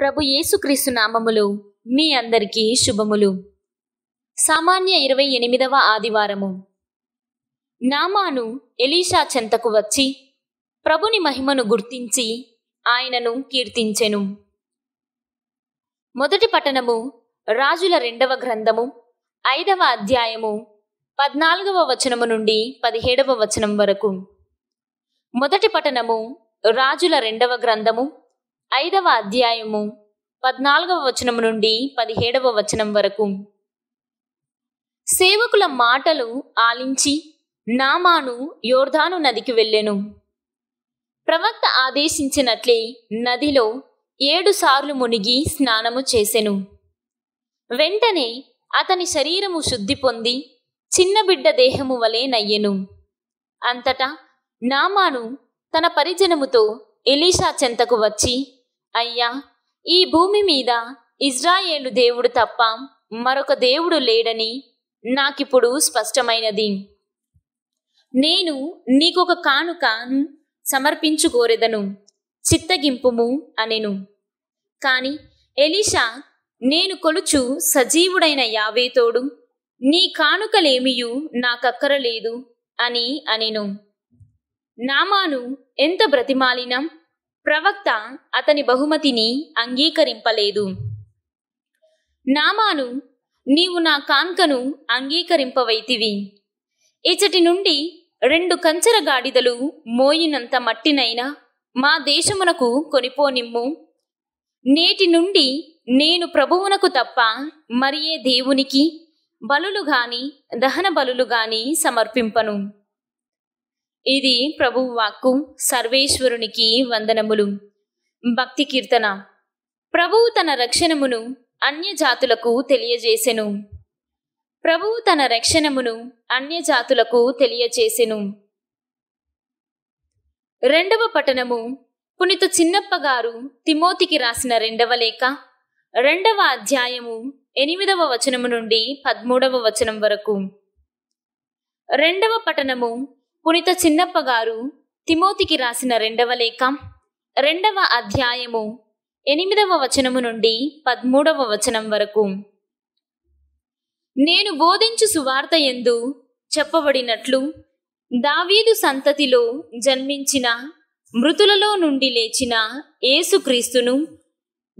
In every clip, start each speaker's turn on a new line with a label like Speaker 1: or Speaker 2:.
Speaker 1: ప్రభు యేసుక్రీస్తు నామములు మీ అందరికీ శుభములు సామాన్య ఇరవై ఎనిమిదవ ఆదివారము నామాను ఎలీషా చెంతకు వచ్చి ప్రభుని మహిమను గుర్తించి ఆయనను కీర్తించెను మొదటి పట్టణము రాజుల రెండవ గ్రంథము ఐదవ అధ్యాయము పద్నాలుగవ వచనము నుండి పదిహేడవ వచనం వరకు మొదటి పట్టణము రాజుల రెండవ గ్రంథము ఐదవ అధ్యాయము పద్నాలుగవ వచనం నుండి పదిహేడవ వచనం వరకు సేవకుల మాటలు ఆలించి నామాను యోర్ధాను నదికి వెళ్ళెను ప్రవక్త ఆదేశించినట్లే నదిలో ఏడు సార్లు మునిగి స్నానము చేసెను వెంటనే అతని శరీరము శుద్ధి పొంది చిన్న బిడ్డ దేహము వలె నయ్యెను అంతటా నామాను తన పరిజనముతో ఎలీషా చెంతకు వచ్చి అయ్యా ఈ భూమి మీద ఇజ్రాయేలు దేవుడు తప్ప మరొక దేవుడు లేడని నాకిప్పుడు స్పష్టమైనది నేను నీకొక కానుకను సమర్పించుకోరెదను చిత్తగింపుము అనెను కాని ఎలీషా నేను కొలుచు సజీవుడైన యావేతోడు నీ కానుకలేమియు నాకక్కరలేదు అని అనెను నామాను ఎంత బ్రతిమాలినం ప్రవక్త అతని బహుమతిని అంగీకరింపలేదు నామాను నీవు నా కాంకను అంగీకరింపవైతివి ఇచటి నుండి రెండు కంచర గాడిదలు మోయినంత మట్టినైనా మా దేశమునకు కొనిపోనిమ్ము నేటి నుండి నేను ప్రభువునకు తప్ప మరియే దేవునికి బలులు గాని దహన బలులు గాని సమర్పింపను ఇది ప్రభువు వాక్కు సర్వేశ్వరునికి వందనములు భక్తి కీర్తన ప్రభువు తన రక్షణమును అన్యజాతులకు తెలియజేసెను ప్రభువు తన రక్షణమును అన్యజాతులకు తెలియజేసెను రెండవ పఠనము పునిత చిన్నప్ప గారు తిమోతికి రాసిన రెండవ లేఖ రెండవ అధ్యాయము ఎనిమిదవ వచనము నుండి పదమూడవ వచనం వరకు రెండవ పఠనము పునిత చిన్నప్ప గారు తిమోతికి రాసిన రెండవ లేఖ రెండవ అధ్యాయము ఎనిమిదవ వచనము నుండి పదమూడవ వచనం వరకు నేను బోధించు సువార్త ఎందు చెప్పబడినట్లు దావీదు సంతతిలో జన్మించిన మృతులలో నుండి లేచిన ఏసుక్రీస్తును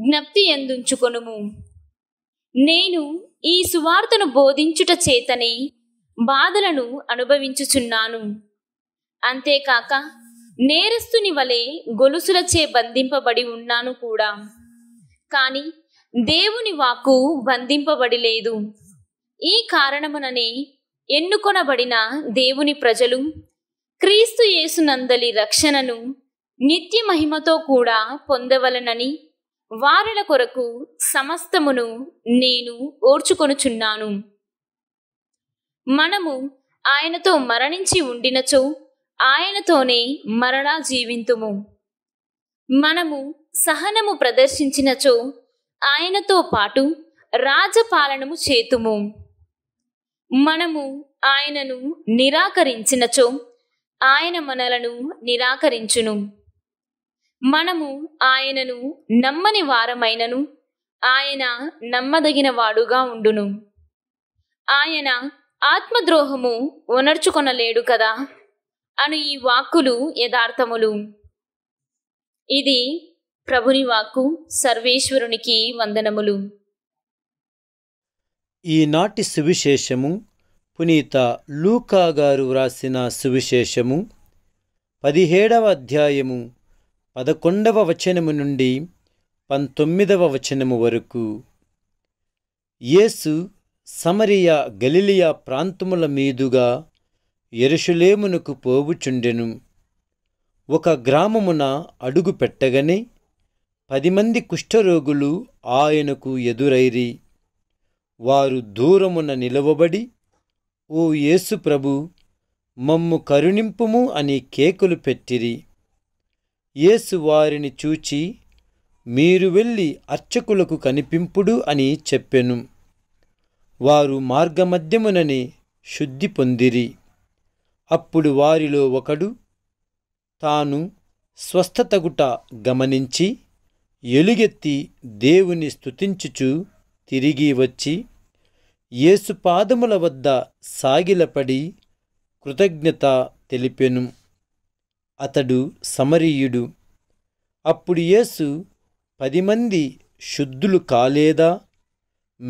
Speaker 1: జ్ఞప్తి ఎందుంచుకొనుము నేను ఈ సువార్తను బోధించుట చేతనే బాధలను అనుభవించుచున్నాను అంతేకాక నేరస్తుని వలె గొలుసులచే బంధింపబడి ఉన్నాను కూడా కానీ దేవుని వాకు బంధింపబడి లేదు ఈ కారణముననే ఎన్నుకొనబడిన దేవుని ప్రజలు క్రీస్తు యేసునందలి రక్షణను నిత్య మహిమతో కూడా పొందవలనని వారిల కొరకు సమస్తమును నేను ఓర్చుకొనుచున్నాను మనము ఆయనతో మరణించి ఉండినచో ఆయనతోనే మరలా జీవింతుము మనము సహనము ప్రదర్శించినచో ఆయనతో పాటు రాజపాలనము చేతుము మనము ఆయనను నిరాకరించినచో ఆయన మనలను నిరాకరించును మనము ఆయనను నమ్మని వారమైనను ఆయన నమ్మదగిన వాడుగా ఉండును ఆయన ఆత్మద్రోహము ఉనర్చుకొనలేడు కదా అను ఈ వాక్కులు యథార్థములు ఇది ప్రభుని వాక్కు సర్వేశ్వరునికి వందనములు
Speaker 2: ఈనాటి సువిశేషము పునీత లూకా గారు వ్రాసిన సువిశేషము పదిహేడవ అధ్యాయము పదకొండవ వచనము నుండి పంతొమ్మిదవ వచనము వరకు యేసు సమరియా గలిలియా ప్రాంతముల మీదుగా ఎరుషులేమునకు పోవుచుండెను ఒక గ్రామమున అడుగు పెట్టగనే పది మంది కుష్ఠరోగులు ఆయనకు ఎదురైరి వారు దూరమున నిలవబడి ఓ యేసు ప్రభు మమ్ము కరుణింపుము అని కేకులు పెట్టిరి యేసు వారిని చూచి మీరు వెళ్ళి అర్చకులకు కనిపింపుడు అని చెప్పెను వారు మార్గమధ్యమునని శుద్ధి పొందిరి అప్పుడు వారిలో ఒకడు తాను స్వస్థతగుట గమనించి ఎలుగెత్తి దేవుని స్తుతించుచు తిరిగి వచ్చి ఏసుపాదముల వద్ద సాగిలపడి కృతజ్ఞత తెలిపెను అతడు సమరీయుడు అప్పుడు యేసు పది మంది శుద్ధులు కాలేదా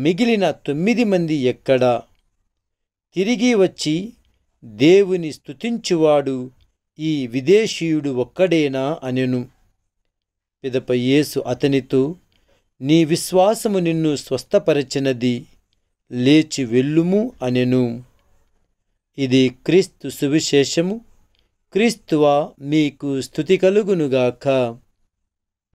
Speaker 2: మిగిలిన తొమ్మిది మంది ఎక్కడా తిరిగి వచ్చి దేవుని స్తుతించువాడు ఈ విదేశీయుడు ఒక్కడేనా అనెను పిదప యేసు అతనితో నీ విశ్వాసము నిన్ను స్వస్థపరచినది లేచి వెళ్ళుము అనెను ఇది క్రీస్తు సువిశేషము క్రీస్తువా మీకు స్థుతి కలుగునుగాక